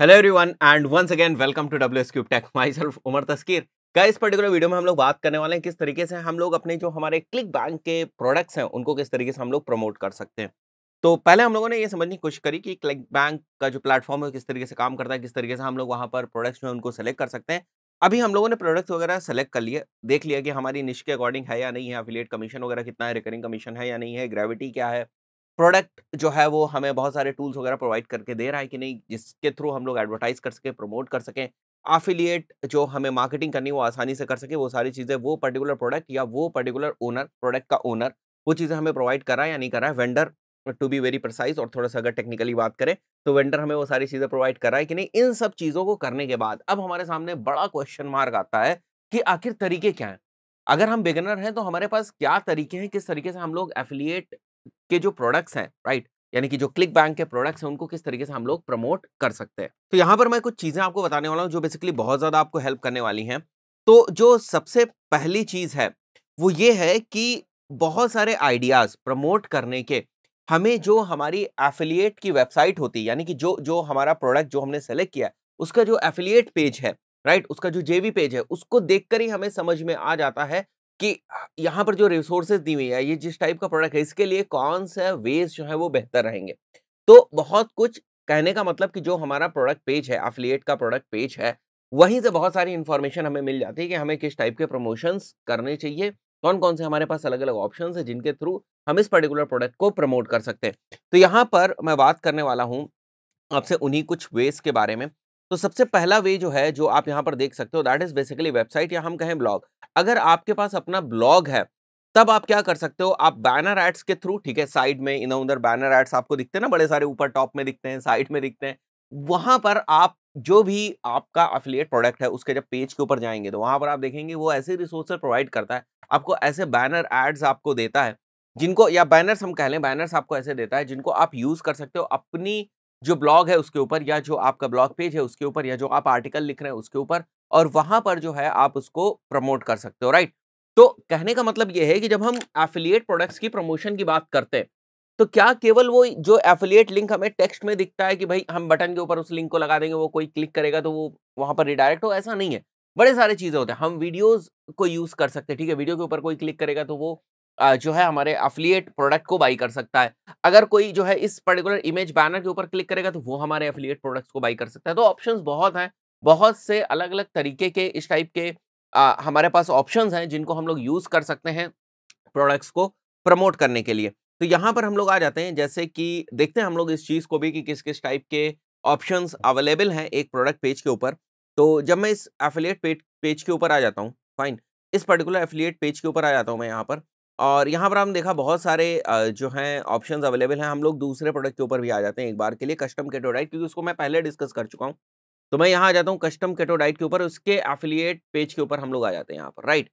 hello everyone and once again welcome to W S cube tech myself Umar Taskeer का इस particular video में हम लोग बात करने वाले हैं किस तरीके से हम लोग अपने जो हमारे क्लिक बैंक के प्रोडक्ट्स हैं उनको किस तरीके से हम लोग प्रमोट कर सकते हैं तो पहले हम लोगों ने ये समझने की कोशिश करी कि क्लिक बैंक का जो प्लेटफॉर्म है किस तरीके से काम करता है किस तरीके से हम लोग वहाँ पर प्रोडक्ट्स जो है उनको सेलेक्ट कर सकते हैं अभी हम लोगों ने प्रोडक्ट्स वगैरह सेलेक्ट कर लिए देख लिया कि हमारी निश के अकॉर्डिंग है या नहीं है अफिलियट कमीशन वगैरह कितना है रिकरिंग कमीशन है या नहीं है ग्रेविटी क्या है प्रोडक्ट जो है वो हमें बहुत सारे टूल्स वगैरह प्रोवाइड करके दे रहा है कि नहीं जिसके थ्रू हम लोग एडवर्टाइज कर सकें प्रमोट कर सकें आफिलिएट जो हमें मार्केटिंग करनी वो आसानी से कर सके वो सारी चीज़ें वो पर्टिकुलर प्रोडक्ट या वो पर्टिकुलर ओनर प्रोडक्ट का ओनर वो चीज़ें हमें प्रोवाइड करा या नहीं करा है vendor to be very precise और थोड़ा सा अगर टेक्निकली बात करें तो वेंडर हमें वो सारी चीज़ें प्रोवाइड करा है कि नहीं इन सब चीज़ों को करने के बाद अब हमारे सामने बड़ा क्वेश्चन मार्क आता है कि आखिर तरीके क्या हैं अगर हम बिगनर हैं तो हमारे पास क्या तरीके हैं किस तरीके से हम लोग एफिलिएट के जो प्रोडक्ट्स हैं राइट यानी कि जो क्लिक बैंक के प्रोडक्ट्स हैं उनको किस तरीके से हम लोग प्रमोट कर सकते हैं तो यहाँ पर मैं कुछ चीज़ें आपको बताने वाला हूँ जो बेसिकली बहुत ज़्यादा आपको हेल्प करने वाली हैं तो जो सबसे पहली चीज़ है वो ये है कि बहुत सारे आइडियाज़ प्रमोट करने के हमें जो हमारी एफिलिएट की वेबसाइट होती है यानी कि जो जो हमारा प्रोडक्ट जो हमने सेलेक्ट किया उसका जो एफिलिएट पेज है राइट उसका जो जेवी पेज है उसको देखकर ही हमें समझ में आ जाता है कि यहाँ पर जो रिसोर्सेज दी हुई है ये जिस टाइप का प्रोडक्ट है इसके लिए कौन सा वेज जो है वो बेहतर रहेंगे तो बहुत कुछ कहने का मतलब कि जो हमारा प्रोडक्ट पेज है अफिलियट का प्रोडक्ट पेज है वहीं से बहुत सारी इन्फॉर्मेशन हमें मिल जाती है कि हमें किस टाइप के प्रमोशंस करने चाहिए कौन कौन से हमारे पास अलग अलग ऑप्शन है जिनके थ्रू हम इस पर्टिकुलर प्रोडक्ट को प्रमोट कर सकते हैं तो यहाँ पर मैं बात करने वाला हूँ आपसे उन्हीं कुछ वेज के बारे में तो सबसे पहला वे जो है जो आप यहाँ पर देख सकते हो दैट इज बेसिकली वेबसाइट या हम कहें ब्लॉग अगर आपके पास अपना ब्लॉग है तब आप क्या कर सकते हो आप बैनर एड्स के थ्रू ठीक है साइड में इधर उधर बैनर एड्स आपको दिखते हैं ना बड़े सारे ऊपर टॉप में दिखते हैं साइड में दिखते हैं वहां पर आप जो भी आपका अफिलियट प्रोडक्ट है उसके जब पेज के ऊपर जाएंगे तो वहां पर आप देखेंगे वो ऐसे रिसोर्सेज प्रोवाइड करता है आपको ऐसे बैनर एड्स आपको देता है जिनको या बैनर्स हम कह लें बैनर्स आपको ऐसे देता है जिनको आप यूज कर सकते हो अपनी जो ब्लॉग है उसके ऊपर या जो आपका ब्लॉग पेज है उसके ऊपर या जो आप आर्टिकल लिख रहे हैं उसके ऊपर और वहां पर जो है आप उसको प्रमोट कर सकते हो राइट तो कहने का मतलब यह है कि जब हम एफिलिएट प्रोडक्ट्स की प्रमोशन की बात करते हैं तो क्या केवल वो जो एफिलिएट लिंक हमें टेक्स्ट में दिखता है कि भाई हम बटन के ऊपर उस लिंक को लगा देंगे वो कोई क्लिक करेगा तो वो वहां पर रिडायरेक्ट हो ऐसा नहीं है बड़े सारे चीज़ें होते हैं हम वीडियोस को यूज़ कर सकते हैं ठीक है वीडियो के ऊपर कोई क्लिक करेगा तो वो जो है हमारे अफिलियट प्रोडक्ट को बाई कर सकता है अगर कोई जो है इस पर्टिकुलर इमेज बैनर के ऊपर क्लिक करेगा तो वो हमारे अफिलियट प्रोडक्ट्स को बाई कर सकता है तो ऑप्शन बहुत हैं बहुत से अलग अलग तरीके के इस टाइप के आ, हमारे पास ऑप्शन हैं जिनको हम लोग यूज़ कर सकते हैं प्रोडक्ट्स को प्रमोट करने के लिए तो यहाँ पर हम लोग आ जाते हैं जैसे कि देखते हैं हम लोग इस चीज़ को भी कि किस किस टाइप के ऑप्शंस अवेलेबल हैं एक प्रोडक्ट पेज के ऊपर तो जब मैं इस एफिलिएट पेज पेज के ऊपर आ जाता हूँ फाइन इस पर्टिकुलर एफिलिएट पेज के ऊपर आ जाता हूँ मैं यहाँ पर और यहाँ पर हम देखा बहुत सारे जो हैं ऑप्शंस अवेलेबल हैं हम लोग दूसरे प्रोडक्ट के ऊपर भी आ जाते हैं एक बार के लिए कस्टम केटोडाइट क्योंकि उसको मैं पहले डिस्कस कर चुका हूँ तो मैं यहाँ आ जाता हूँ कस्टम केटोडाइट के ऊपर उसके एफिलिएट पेज के ऊपर हम लोग आ जाते हैं यहाँ पर राइट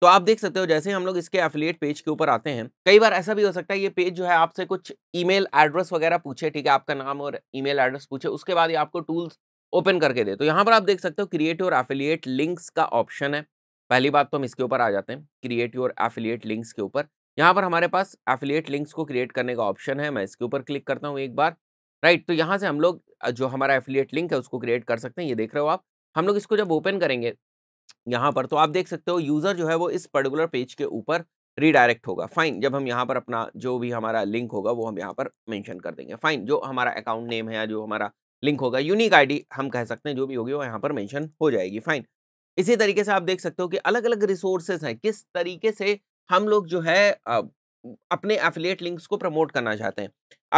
तो आप देख सकते हो जैसे हम लोग इसके एफिलिएट पेज के ऊपर आते हैं कई बार ऐसा भी हो सकता है ये पेज जो है आपसे कुछ ई एड्रेस वगैरह पूछे ठीक है आपका नाम और ई एड्रेस पूछे उसके बाद ये आपको टूल्स ओपन करके दे तो यहाँ पर आप देख सकते हो क्रिएटिव और एफिलिएट लिंक्स का ऑप्शन है पहली बात तो हम इसके ऊपर आ जाते हैं क्रिएट योर एफिलिएट लिंक्स के ऊपर यहाँ पर हमारे पास एफिलिएट लिंक्स को क्रिएट करने का ऑप्शन है मैं इसके ऊपर क्लिक करता हूँ एक बार राइट तो यहाँ से हम लोग जो हमारा एफिलिएट लिंक है उसको क्रिएट कर सकते हैं ये देख रहे हो आप हम लोग इसको जब ओपन करेंगे यहाँ पर तो आप देख सकते हो यूज़र जो है वो इस पर्टिकुलर पेज के ऊपर रीडायरेक्ट होगा फाइन जब हम यहाँ पर अपना जो भी हमारा लिंक होगा वो हम यहाँ पर मेंशन कर देंगे फाइन जो हमारा अकाउंट नेम है या जो हमारा लिंक होगा यूनिक आईडी हम कह सकते हैं जो भी होगी वो यहाँ पर मेंशन हो जाएगी फाइन इसी तरीके से आप देख सकते हो कि अलग अलग रिसोर्सेज हैं किस तरीके से हम लोग जो है अपने एफिलिएट लिंक्स को प्रमोट करना चाहते हैं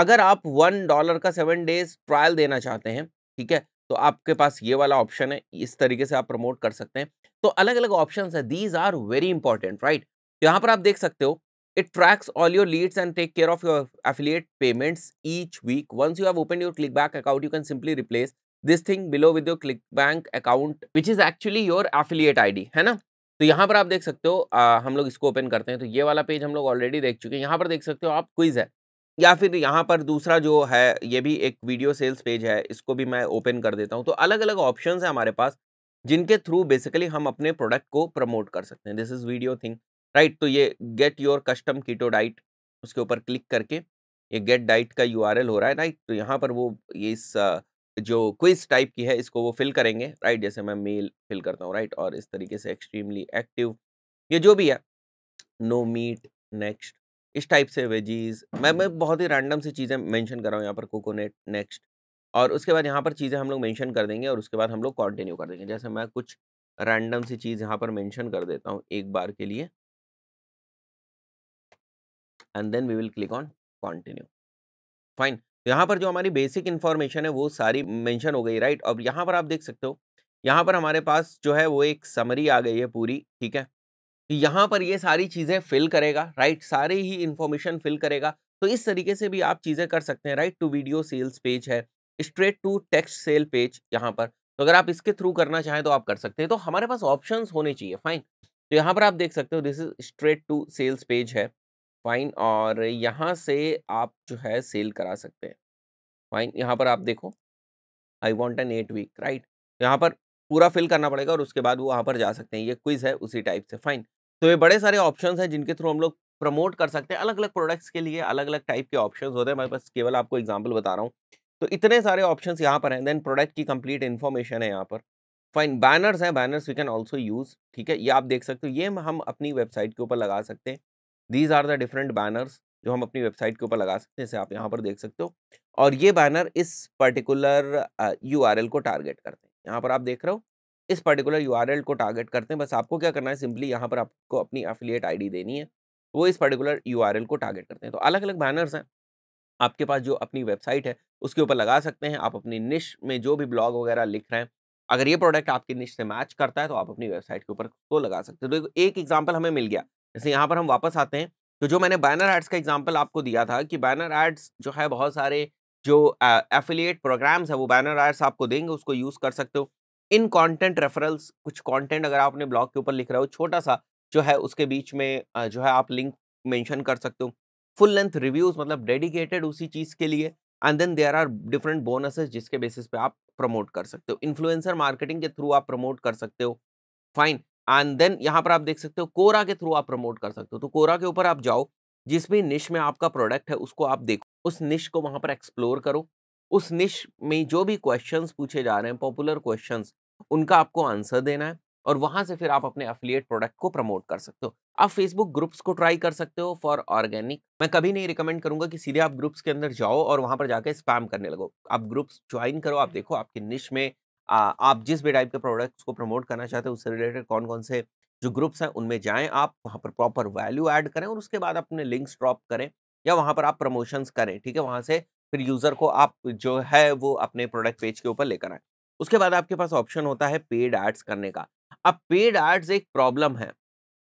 अगर आप वन डॉलर का सेवन डेज ट्रायल देना चाहते हैं ठीक है तो आपके पास ये वाला ऑप्शन है इस तरीके से आप प्रमोट कर सकते हैं तो अलग अलग ऑप्शन है these are very important right यहाँ पर आप देख सकते हो it tracks all your leads and take care of your affiliate payments each week once you have open your ClickBank account you can simply replace this thing below with your ClickBank account which is actually your affiliate ID है ना तो यहाँ पर आप देख सकते हो आ, हम लोग इसको ओपन करते हैं तो ये वाला पेज हम लोग ऑलरेडी देख चुके हैं यहाँ पर देख सकते हो आप क्विज है या फिर यहाँ पर दूसरा जो है ये भी एक वीडियो सेल्स पेज है इसको भी मैं ओपन कर देता हूँ तो अलग अलग ऑप्शन है हमारे पास जिनके थ्रू बेसिकली हम अपने प्रोडक्ट को प्रमोट कर सकते हैं this is video thing right तो ये get your custom keto diet उसके ऊपर क्लिक करके ये गेट डाइट का यू हो रहा है राइट तो यहाँ पर वो ये इस जो क्विज टाइप की है इसको वो फिल करेंगे राइट जैसे मैं मेल फिल करता हूँ राइट और इस तरीके से एक्सट्रीमली एक्टिव ये जो भी है नो मीट नेक्स्ट इस टाइप से वेजीज मैं मैं बहुत ही रैंडम सी चीज़ें मेंशन कर रहा हूँ यहाँ पर कोकोनट नेक्स्ट और उसके बाद यहाँ पर चीज़ें हम लोग मैंशन कर देंगे और उसके बाद हम लोग कॉन्टिन्यू कर देंगे जैसे मैं कुछ रैंडम सी चीज़ यहाँ पर मैंशन कर देता हूँ एक बार के लिए and then we will click on continue fine यहाँ पर जो हमारी बेसिक इन्फॉर्मेशन है वो सारी मेंशन हो गई राइट अब यहाँ पर आप देख सकते हो यहाँ पर हमारे पास जो है वो एक समरी आ गई है पूरी ठीक है यहाँ पर ये सारी चीज़ें फिल करेगा राइट सारी ही इन्फॉर्मेशन फिल करेगा तो इस तरीके से भी आप चीज़ें कर सकते हैं right to video sales page है straight to text sale page यहाँ पर तो अगर आप इसके थ्रू करना चाहें तो आप कर सकते हैं तो हमारे पास ऑप्शंस होने चाहिए फाइन तो यहाँ पर आप देख सकते हो this is straight to sales page है फाइन और यहाँ से आप जो है सेल करा सकते हैं फाइन यहाँ पर आप देखो I want an eight week right यहाँ पर पूरा फिल करना पड़ेगा और उसके बाद वो वहाँ पर जा सकते हैं ये क्विज है उसी टाइप से फाइन तो ये बड़े सारे ऑप्शंस हैं जिनके थ्रू हम लोग प्रमोट कर सकते हैं अलग अलग प्रोडक्ट्स के लिए अलग अलग टाइप के ऑप्शन होते हैं मैं बस केवल आपको एग्जाम्पल बता रहा हूँ तो इतने सारे ऑप्शन यहाँ पर हैं देन प्रोडक्ट की कंप्लीट इन्फॉर्मेशन है यहाँ पर फाइन बैनर्स हैं banners we can also use ठीक है ये आप देख सकते हो ये हम अपनी वेबसाइट के ऊपर लगा सकते हैं these are the different banners जो हम अपनी वेबसाइट के ऊपर लगा सकते हैं जैसे आप यहाँ पर देख सकते हो और ये बैनर इस पर्टिकुलर यू को टारगेट करते हैं यहाँ पर आप देख रहे हो इस पर्टिकुलर यू को टारगेट करते हैं बस आपको क्या करना है सिंपली यहाँ पर आपको अपनी एफिलिएट डी देनी है वो इस पर्टिकुलर यू को टारगेट करते हैं तो अलग अलग बैनर्स हैं आपके पास जो अपनी वेबसाइट है उसके ऊपर लगा सकते हैं आप अपनी निश में जो भी ब्लॉग वगैरह लिख रहे हैं अगर ये प्रोडक्ट आपकी निश से मैच करता है तो आप अपनी वेबसाइट के ऊपर तो लगा सकते हो तो एक एग्जाम्पल हमें मिल गया जैसे यहाँ पर हम वापस आते हैं तो जो मैंने बैनर एड्स का एग्जाम्पल आपको दिया था कि बैनर एड्स जो है बहुत सारे जो एफिलिएट प्रोग्राम्स है वो बैनर एड्स आपको देंगे उसको यूज़ कर सकते हो इन कंटेंट रेफरल्स कुछ कंटेंट अगर आपने ब्लॉग के ऊपर लिख रहे हो छोटा सा जो है उसके बीच में जो है आप लिंक मेंशन कर सकते हो फुल लेंथ रिव्यूज़ मतलब डेडिकेटेड उसी चीज़ के लिए and then there are different bonuses जिसके बेसिस पे आप प्रमोट कर सकते हो इन्फ्लुएंसर मार्केटिंग के थ्रू आप प्रमोट कर सकते हो फाइन एंड देन यहाँ पर आप देख सकते हो कोरा के थ्रू आप प्रमोट कर सकते हो तो कोरा के ऊपर आप जाओ जिस भी निश में आपका प्रोडक्ट है उसको आप देखो उस निश को वहाँ पर एक्सप्लोर करो उस निश में जो भी क्वेश्चंस पूछे जा रहे हैं पॉपुलर क्वेश्चंस उनका आपको आंसर देना है और वहाँ से फिर आप अपने अफिलियट प्रोडक्ट को प्रमोट कर सकते हो आप फेसबुक ग्रुप्स को ट्राई कर सकते हो फॉर ऑर्गेनिक मैं कभी नहीं रिकमेंड करूँगा कि सीधे आप ग्रुप्स के अंदर जाओ और वहाँ पर जाकर स्पैम करने लगो आप ग्रुप्स ज्वाइन करो आप देखो आपके निश में आ, आप जिस भी टाइप के प्रोडक्ट्स को प्रमोट करना चाहते हैं उससे रिलेटेड कौन कौन से जो ग्रुप्स हैं उनमें जाएं आप वहाँ पर प्रॉपर वैल्यू ऐड करें और उसके बाद अपने लिंक्स ड्रॉप करें या वहाँ पर आप प्रमोशंस करें ठीक है वहाँ से फिर यूज़र को आप जो है वो अपने प्रोडक्ट पेज के ऊपर लेकर आए उसके बाद आपके पास ऑप्शन होता है पेड एड्स करने का अब पेड एड्स एक प्रॉब्लम है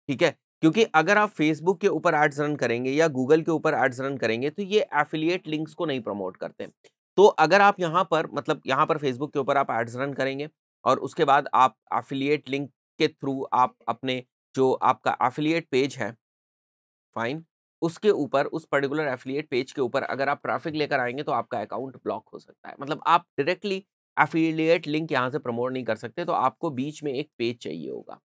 ठीक है क्योंकि अगर आप फेसबुक के ऊपर एड्स रन करेंगे या गूगल के ऊपर एड्स रन करेंगे तो ये एफिलिएट लिंक्स को नहीं प्रमोट करते तो अगर आप यहाँ पर मतलब यहाँ पर फेसबुक के ऊपर आप एड्स रन करेंगे और उसके बाद आप एफिलिएट लिंक के थ्रू आप अपने जो आपका एफिलिएट पेज है फाइन उसके ऊपर उस पर्टिकुलर एफिलिएट पेज के ऊपर अगर आप ट्रैफिक लेकर आएंगे तो आपका अकाउंट ब्लॉक हो सकता है मतलब आप डायरेक्टली एफिलिएट लिंक यहाँ से प्रमोट नहीं कर सकते तो आपको बीच में एक पेज चाहिए होगा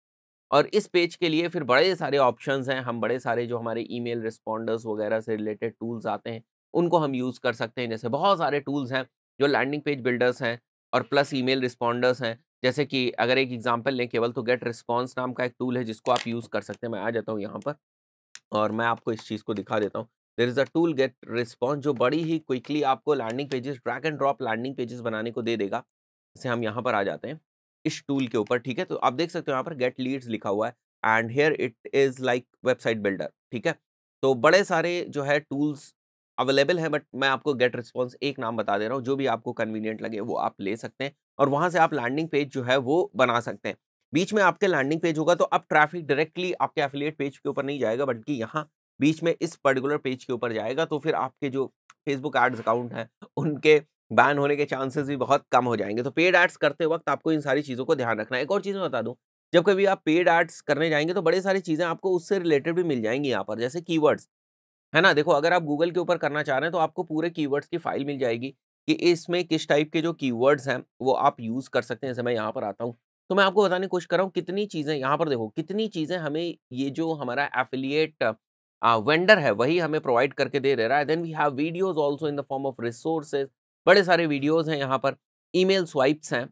और इस पेज के लिए फिर बड़े सारे ऑप्शंस हैं हम बड़े सारे जो हमारे ईमेल रिस्पॉन्डर्स वगैरह से रिलेटेड टूल्स आते हैं उनको हम यूज़ कर सकते हैं जैसे बहुत सारे टूल्स हैं जो लैंडिंग पेज बिल्डर्स हैं और प्लस ईमेल रिस्पॉन्डर्स हैं जैसे कि अगर एक एग्जांपल लें केवल तो गेट रिस्पॉन्स नाम का एक टूल है जिसको आप यूज़ कर सकते हैं मैं आ जाता हूँ यहाँ पर और मैं आपको इस चीज़ को दिखा देता हूँ there is a tool GetResponse जो बड़ी ही क्विकली आपको landing pages drag and drop landing pages बनाने को दे देगा जैसे हम यहाँ पर आ जाते हैं इस टूल के ऊपर ठीक है तो आप देख सकते हो यहाँ पर गेट लीड्स लिखा हुआ है and here it is like website builder ठीक है तो बड़े सारे जो है टूल्स अवेलेबल है बट मैं आपको गेट रिस्पॉन्स एक नाम बता दे रहा हूँ जो भी आपको कन्वीनियंट लगे वो आप ले सकते हैं और वहाँ से आप लैंडिंग पेज जो है वो बना सकते हैं बीच में आपके लैंडिंग पेज होगा तो अब ट्रैफिक डायरेक्टली आपके एफिलिएट पेज के ऊपर नहीं जाएगा बल्कि यहाँ बीच में इस पर्टिकुलर पेज के ऊपर जाएगा तो फिर आपके जो फेसबुक एड्स अकाउंट हैं उनके बैन होने के चांसेस भी बहुत कम हो जाएंगे तो पेड एड्स करते वक्त आपको इन सारी चीज़ों को ध्यान रखना है एक और चीज़ मैं बता दूँ जब कभी आप पेड एड्स करने जाएंगे तो बड़े सारी चीज़ें आपको उससे रिलेटेड भी मिल जाएंगी यहाँ पर जैसे कीवर्ड्स है ना देखो अगर आप गूगल के ऊपर करना चाह रहे हैं तो आपको पूरे कीवर्ड्स की फाइल मिल जाएगी कि इसमें किस टाइप के जो कीवर्ड्स हैं वो आप यूज़ कर सकते हैं जैसे मैं यहाँ पर आता हूँ तो मैं आपको बताने की कोशिश कर रहा हूँ कितनी चीज़ें यहाँ पर देखो कितनी चीज़ें हमें ये जो हमारा एफिलिएट वेंडर है वही हमें प्रोवाइड करके दे रहा है then we have videos also in the form of resources बड़े सारे वीडियोज हैं यहाँ पर ईमेल स्वाइप्स हैं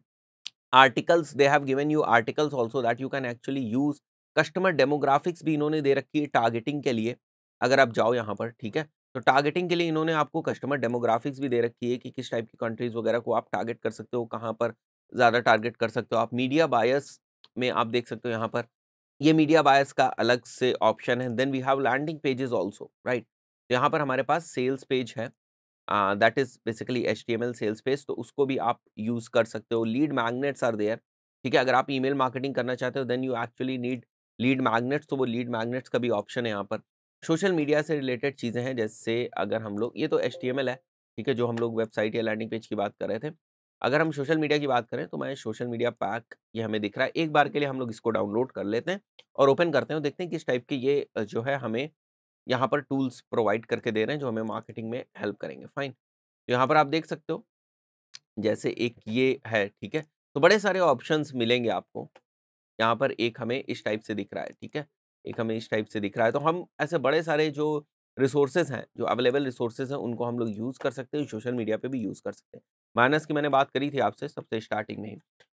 articles they have given you articles also that you can actually use customer demographics भी इन्होंने दे रखी है टारगेटिंग के लिए अगर आप जाओ यहाँ पर ठीक है तो टारगेटिंग के लिए इन्होंने आपको कस्टमर डेमोग्राफिक्स भी दे रखी है कि किस टाइप की कंट्रीज़ वगैरह को आप टारगेट कर सकते हो कहाँ पर ज़्यादा टारगेट कर सकते हो आप मीडिया बायस में आप देख सकते हो यहाँ पर ये मीडिया बायस का अलग से ऑप्शन है then we have landing pages also right तो यहाँ पर हमारे पास सेल्स पेज है that is basically H M L sales page तो उसको भी आप यूज़ कर सकते हो लीड मैगनेट्स आर देयर ठीक है अगर आप ई मेल मार्केटिंग करना चाहते हो then you actually need lead magnets तो वो लीड मैगनेट्स का भी ऑप्शन है यहाँ पर सोशल मीडिया से रिलेटेड चीज़ें हैं जैसे अगर हम लोग ये तो एच है ठीक है जो हम लोग वेबसाइट या लैंडिंग पेज की बात कर रहे थे अगर हम सोशल मीडिया की बात करें तो मैं सोशल मीडिया पैक ये हमें दिख रहा है एक बार के लिए हम लोग इसको डाउनलोड कर लेते हैं और ओपन करते हैं देखते हैं किस टाइप के ये जो है हमें यहाँ पर टूल्स प्रोवाइड करके दे रहे हैं जो हमें मार्केटिंग में हेल्प करेंगे फाइन तो यहाँ पर आप देख सकते हो जैसे एक ये है ठीक है तो बड़े सारे ऑप्शंस मिलेंगे आपको यहाँ पर एक हमें इस टाइप से दिख रहा है ठीक है एक हमें इस टाइप से दिख रहा है तो हम ऐसे बड़े सारे जो रिसोर्सेज हैं जो अवेलेबल रिसोर्सेज हैं उनको हम लोग यूज़ कर सकते हैं सोशल मीडिया पे भी यूज़ कर सकते हैं माइनस की मैंने बात करी थी आपसे सबसे स्टार्टिंग में ही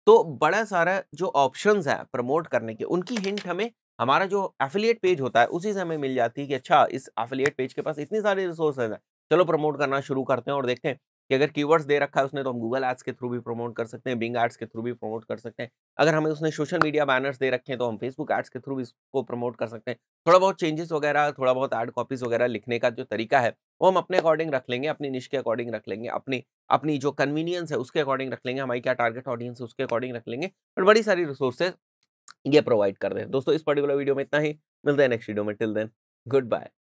तो बड़ा सारा जो ऑप्शंस हैं प्रमोट करने के उनकी हिंट हमें हमारा जो एफिलिएट पेज होता है उसी से हमें मिल जाती है कि अच्छा इस एफिलिएट पेज के पास इतने सारे रिसोर्सेज हैं चलो प्रमोट करना शुरू करते हैं और देखते हैं कि अगर कीवर्ड्स दे रखा है उसने तो हम गूगल एड्स के थ्रू भी प्रमोट कर सकते हैं बिंग एड्स के थ्रू भी प्रमोट कर सकते हैं अगर हमें उसने सोशल मीडिया बैनर्स दे रखे हैं तो हम फेसबुक एड्स के थ्रू भी इसको प्रमोट कर सकते हैं थोड़ा बहुत चेंजेस वगैरह थोड़ा बहुत एड कॉपीज वगैरह लिखने का जो तरीका है वो हम अपने अकॉर्डिंग रख लेंगे अपनी निश के अकॉर्डिंग रख लेंगे अपनी अपनी जो कन्वीनियंस है उसके अकॉर्डिंग रख लेंगे हमारी क्या टारगेट ऑडियंस है उसके अकॉर्डिंग रख लेंगे बट बड़ी सारी रिसोर्सेज ये प्रोवाइड कर रहे हैं दोस्तों इस पर्टिकुलर वीडियो में इतना ही मिलते हैं नेक्स्ट वीडियो में टिल देन गुड बाय